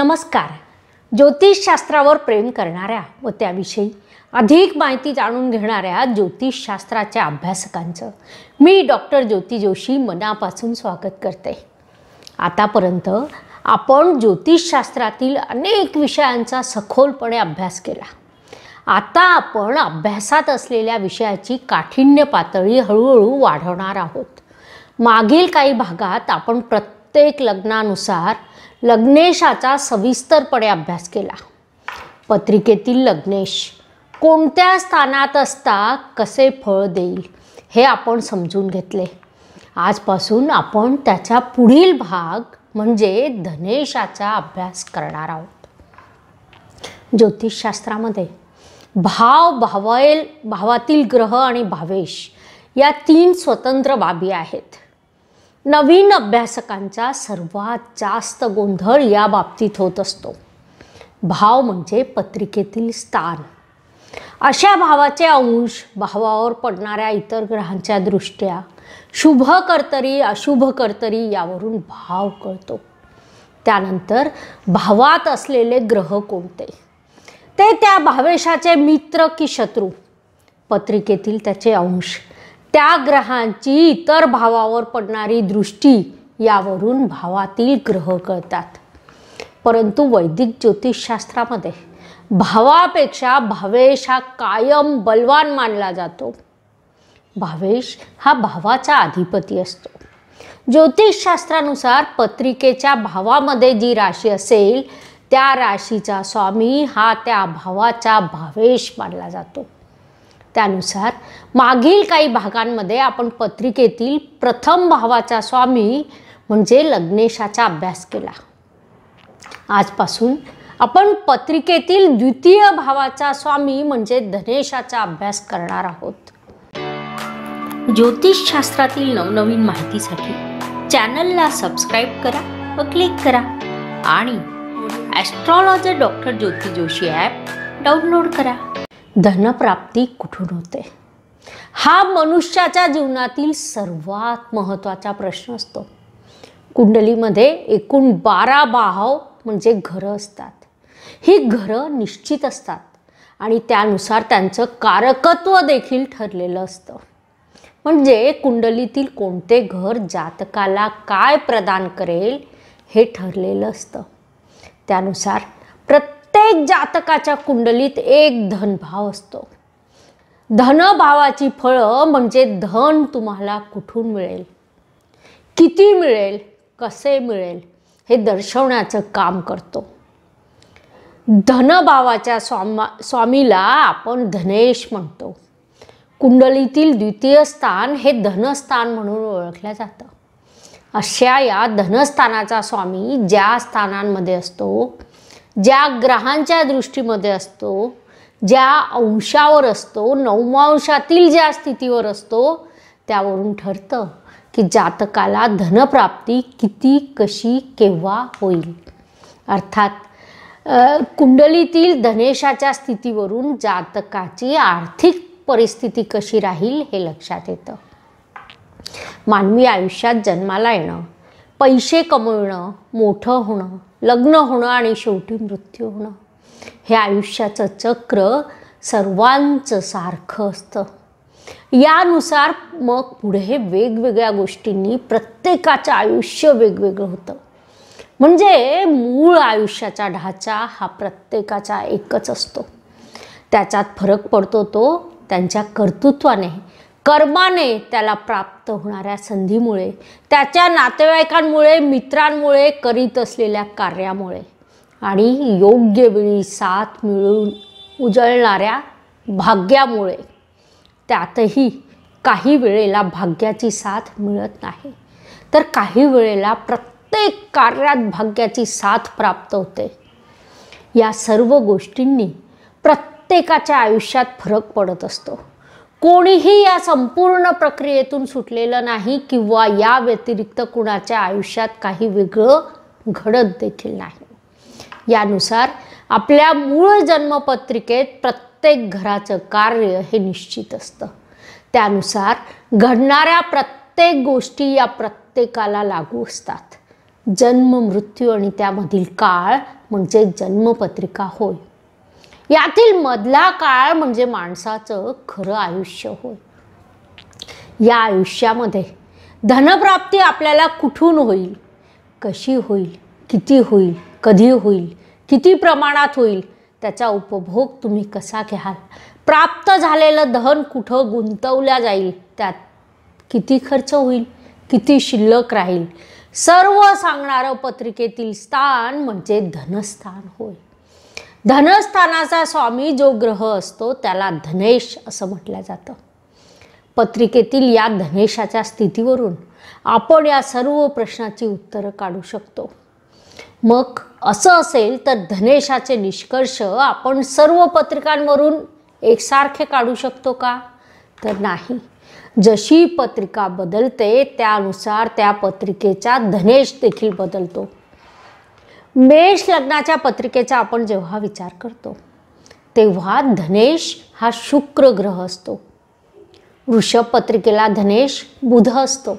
नमस्कार ज्योतिषशास्त्रावर प्रेम करणाऱ्या व त्याविषयी अधिक माहिती जाणून घेणाऱ्या ज्योतिषशास्त्राच्या अभ्यासकांचं मी डॉक्टर ज्योती जोशी मनापासून स्वागत करते आतापर्यंत आपण ज्योतिषशास्त्रातील अनेक विषयांचा सखोलपणे अभ्यास केला आता आपण अभ्यासात असलेल्या विषयाची काठिण्य पातळी हळूहळू वाढवणार आहोत मागील काही भागात आपण प्रत्येक लग्नानुसार लग्नेशाचा सविस्तरपणे अभ्यास केला पत्रिकेतील लग्नेश कोणत्या स्थानात असता कसे फळ देईल हे आपण समजून घेतले आजपासून आपण त्याचा पुढील भाग म्हणजे धनेशाचा अभ्यास करणार आहोत ज्योतिषशास्त्रामध्ये भाव भावेल भावातील ग्रह आणि भावेश या तीन स्वतंत्र बाबी आहेत नवीन अभ्यासकांचा सर्वात जास्त गोंधळ या बाबतीत होत असतो भाव म्हणजे पत्रिकेतील स्थान अशा भावाचे अंश भावावर पडणाऱ्या इतर ग्रहांच्या दृष्ट्या शुभ कर्तरी अशुभ कर्तरी यावरून भाव कळतो त्यानंतर भावात असलेले ग्रह कोणते ते त्या भावेशाचे मित्र की शत्रू पत्रिकेतील त्याचे अंश त्या ग्रहांची इतर भावावर पडणारी दृष्टी यावरून भावातील ग्रह कळतात परंतु वैदिक ज्योतिषशास्त्रामध्ये भावापेक्षा भावेश हा कायम बलवान मानला जातो भावेश हा भावाचा अधिपती असतो ज्योतिषशास्त्रानुसार पत्रिकेच्या भावामध्ये जी राशी असेल त्या राशीचा स्वामी हा त्या भावाचा भावेश मानला जातो त्यानुसार मागील काही भागांमध्ये आपण पत्रिकेतील प्रथम भावाचा स्वामी म्हणजे लग्नेशाचा अभ्यास केला आजपासून आपण पत्रिकेतील द्वितीय भावाचा स्वामी म्हणजे धनेशाचा अभ्यास करणार आहोत ज्योतिषशास्त्रातील नवनवीन माहितीसाठी चॅनलला सबस्क्राईब करा व क्लिक करा आणि astrologer doctor Jyoti Joshi app download करा धनप्राप्ती कुठून होते हा मनुष्याच्या जीवनातील सर्वात महत्त्वाचा प्रश्न असतो कुंडलीमध्ये एकूण बारा भाव म्हणजे घरं असतात ही घरं निश्चित असतात आणि त्यानुसार त्यांचं कारकत्व देखील ठरलेलं असतं म्हणजे कुंडलीतील कोणते घर जातकाला काय प्रदान करेल हे ठरलेलं असतं त्यानुसार प्रत्येक जातकाच्या कुंडलीत एक धनभाव असतो धनभावाची फळं म्हणजे धन तुम्हाला कुठून मिळेल किती मिळेल कसे मिळेल हे दर्शवण्याचं काम करतो धनभावाच्या स्वामा स्वामीला आपण धनेश म्हणतो कुंडलीतील द्वितीय स्थान हे धनस्थान म्हणून ओळखलं जातं अशा या धनस्थानाचा स्वामी ज्या स्थानांमध्ये असतो ज्या ग्रहांच्या दृष्टीमध्ये असतो ज्या अंशावर असतो नवमांशातील ज्या स्थितीवर असतो त्यावरून ठरतं की जातकाला धनप्राप्ती किती कशी केव्हा होईल अर्थात कुंडलीतील धनेशाच्या स्थितीवरून जातकाची आर्थिक परिस्थिती कशी राहील हे लक्षात येतं मानवी आयुष्यात जन्माला येणं पैसे कमवणं मोठं होणं लग्न होणं आणि शेवटी मृत्यू होणं हे आयुष्याचं चक्र सर्वांचं सारखं असतं यानुसार मग पुढे वेगवेगळ्या गोष्टींनी प्रत्येकाचं आयुष्य वेगवेगळं होतं म्हणजे मूळ आयुष्याचा ढाचा हा प्रत्येकाचा एकच असतो त्याच्यात फरक पडतो तो त्यांच्या कर्तृत्वाने कर्माने त्याला प्राप्त होणाऱ्या संधीमुळे त्याच्या नातेवाईकांमुळे मित्रांमुळे करीत असलेल्या कार्यामुळे आणि योग्य वेळी साथ मिळून उजळणाऱ्या भाग्यामुळे त्यातही काही वेळेला भाग्याची साथ मिळत नाही तर काही वेळेला प्रत्येक कार्यात भाग्याची साथ प्राप्त होते या सर्व गोष्टींनी प्रत्येकाच्या आयुष्यात फरक पडत असतो कोणीही या संपूर्ण प्रक्रियेतून सुटलेलं नाही किंवा या व्यतिरिक्त कुणाच्या आयुष्यात काही वेगळं घडत देखील नाही यानुसार आपल्या मूळ जन्मपत्रिकेत प्रत्येक घराचं कार्य हे निश्चित असतं त्यानुसार घडणाऱ्या प्रत्येक गोष्टी या प्रत्येकाला लागू असतात जन्म मृत्यू आणि त्यामधील काळ म्हणजे जन्मपत्रिका होय यातील मधला काळ म्हणजे माणसाचं खरं आयुष्य होय या आयुष्यामध्ये धनप्राप्ती आपल्याला कुठून होईल कशी होईल किती होईल कधी होईल किती प्रमाणात होईल त्याचा उपभोग तुम्ही कसा घ्याल प्राप्त झालेलं धन कुठं गुंतवल्या जाईल त्यात किती खर्च होईल किती शिल्लक राहील सर्व सांगणारं पत्रिकेतील स्थान म्हणजे धनस्थान होय धनस्थानाचा स्वामी जो ग्रह असतो त्याला धनेश असं म्हटलं जातं पत्रिकेतील या धनेशाच्या स्थितीवरून आपण या सर्व प्रश्नाची उत्तरं काढू शकतो मग असं असेल तर धनेशाचे निष्कर्ष आपण सर्व पत्रिकांवरून एकसारखे काढू शकतो का तर नाही जशी पत्रिका बदलते त्यानुसार त्या पत्रिकेचा धनेश देखील बदलतो मेष लग्नाच्या पत्रिकेचा आपण जेव्हा विचार करतो तेव्हा धनेश हा शुक्र ग्रह असतो वृषभ पत्रिकेला धनेश बुध असतो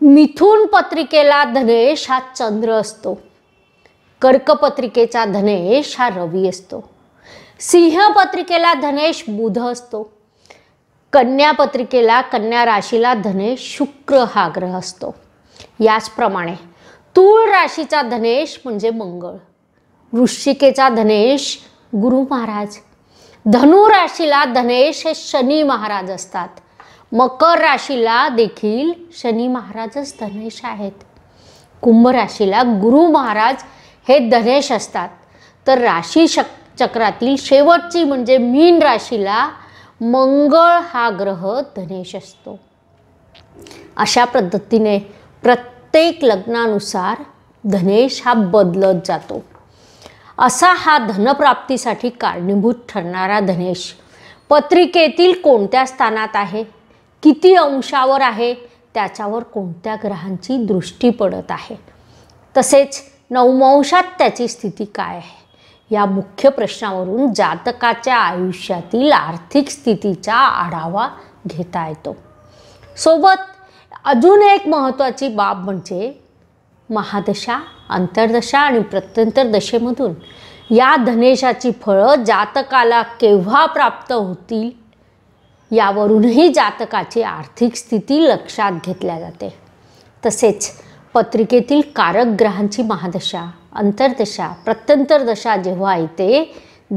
मिथुन पत्रिकेला धनेश हा चंद्र असतो कर्कपत्रिकेचा धनेश हा रवी असतो सिंह पत्रिकेला धनेश बुध असतो कन्या पत्रिकेला कन्या राशीला धनेश शुक्र हा ग्रह असतो याचप्रमाणे तूळ राशीचा धनेश म्हणजे मंगळ वृश्चिकेचा धनेश गुरु महाराज धनु राशीला धनेश हे शनी महाराज असतात मकर राशीला देखील शनी महाराजच धनेश आहेत कुंभ राशीला गुरु महाराज हे धनेश असतात तर राशी शक चक्रातील शेवटची म्हणजे मीन राशीला मंगळ हा ग्रह धनेश असतो अशा पद्धतीने प्रत्येक प्रत्येक लग्नानुसार धनेश हा बदलत जातो असा हा धनप्राप्तीसाठी कारणीभूत ठरणारा धनेश पत्रिकेतील कोणत्या स्थानात आहे किती अंशावर आहे त्याच्यावर कोणत्या ग्रहांची दृष्टी पडत आहे तसेच नवमंशात त्याची स्थिती काय आहे या मुख्य प्रश्नावरून जातकाच्या आयुष्यातील आर्थिक स्थितीचा आढावा घेता येतो सोबत अजून एक महत्त्वाची बाब म्हणजे महादशा अंतर्दशा आणि प्रत्यंतर दशेमधून या धनेशाची फळं जातकाला केव्हा प्राप्त होतील यावरूनही जातकाची आर्थिक स्थिती लक्षात घेतल्या जाते तसेच पत्रिकेतील कारक ग्रहांची महादशा अंतर्दशा प्रत्यंतर दशा जेव्हा येते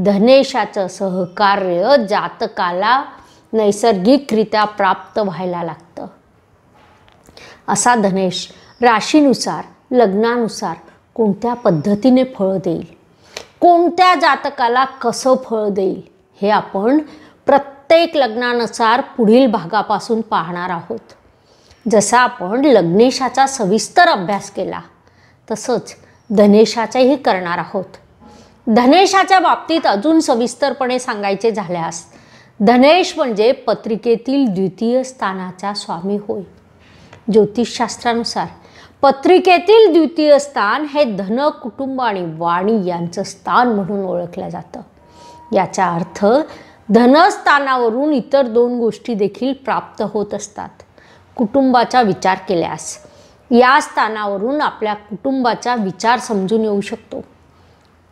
धनेशाचं सहकार्य जातकाला नैसर्गिकरित्या प्राप्त व्हायला लागतं असा धनेश राशीनुसार लग्नानुसार कोणत्या पद्धतीने फळ देईल कोणत्या जातकाला कसं फळ देईल हे आपण प्रत्येक लग्नानुसार पुढील भागापासून पाहणार आहोत जसा आपण लग्नेशाचा सविस्तर अभ्यास केला तसंच धनेशाचाही करणार आहोत धनेशाच्या बाबतीत अजून सविस्तरपणे सांगायचे झाल्यास धनेश म्हणजे पत्रिकेतील द्वितीय स्थानाचा स्वामी होय ज्योतिषशास्त्रानुसार पत्रिकेतील द्वितीय स्थान हे धन कुटुंब आणि वाणी यांचं स्थान म्हणून ओळखलं जातं याचा अर्थ धनस्थानावरून इतर दोन गोष्टी देखील प्राप्त होत असतात कुटुंबाचा विचार केल्यास या स्थानावरून आपल्या कुटुंबाचा विचार समजून येऊ शकतो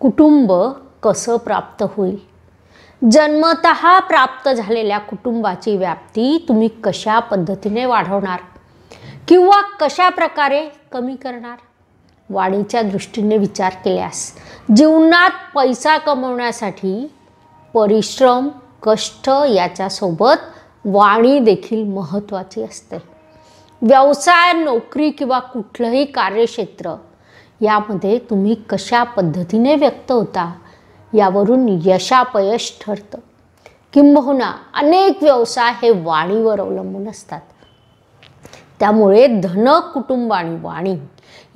कुटुंब कसं प्राप्त होईल जन्मत प्राप्त झालेल्या कुटुंबाची व्याप्ती तुम्ही कशा पद्धतीने वाढवणार किंवा कशा प्रकारे कमी करणार वाणीच्या दृष्टीने विचार केल्यास जीवनात पैसा कमवण्यासाठी परिश्रम कष्ट याच्यासोबत वाणी देखील महत्त्वाची असते व्यवसाय नोकरी किंवा कुठलंही कार्यक्षेत्र यामध्ये तुम्ही कशा पद्धतीने व्यक्त होता यावरून यशापयश ठरतं किंबहुना अनेक व्यवसाय हे वाणीवर अवलंबून असतात त्यामुळे धन कुटुंब आणि वाणी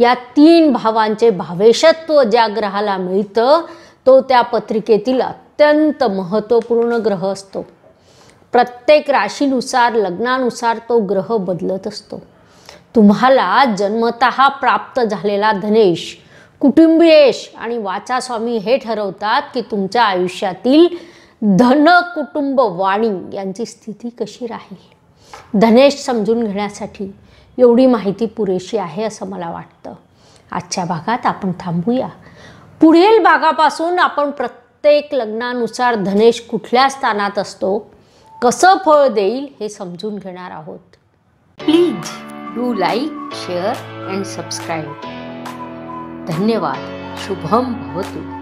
या तीन भावांचे भावेशत्व ज्या ग्रहाला मिळतं तो त्या पत्रिकेतील अत्यंत महत्त्वपूर्ण ग्रह असतो प्रत्येक राशीनुसार लग्नानुसार तो ग्रह बदलत असतो तुम्हाला जन्मत प्राप्त झालेला धनेश कुटुंबियेश आणि वाचास्वामी हे ठरवतात की तुमच्या आयुष्यातील धन कुटुंब वाणी यांची स्थिती कशी राहील धनेश समजून घेण्यासाठी एवढी माहिती पुरेशी आहे असं मला वाटतं आजच्या भागात आपण थांबूया पुढील भागापासून आपण प्रत्येक लग्नानुसार धनेश कुठल्या स्थानात असतो कसं फळ देईल हे समजून घेणार आहोत please do like share and subscribe धन्यवाद शुभम भवतू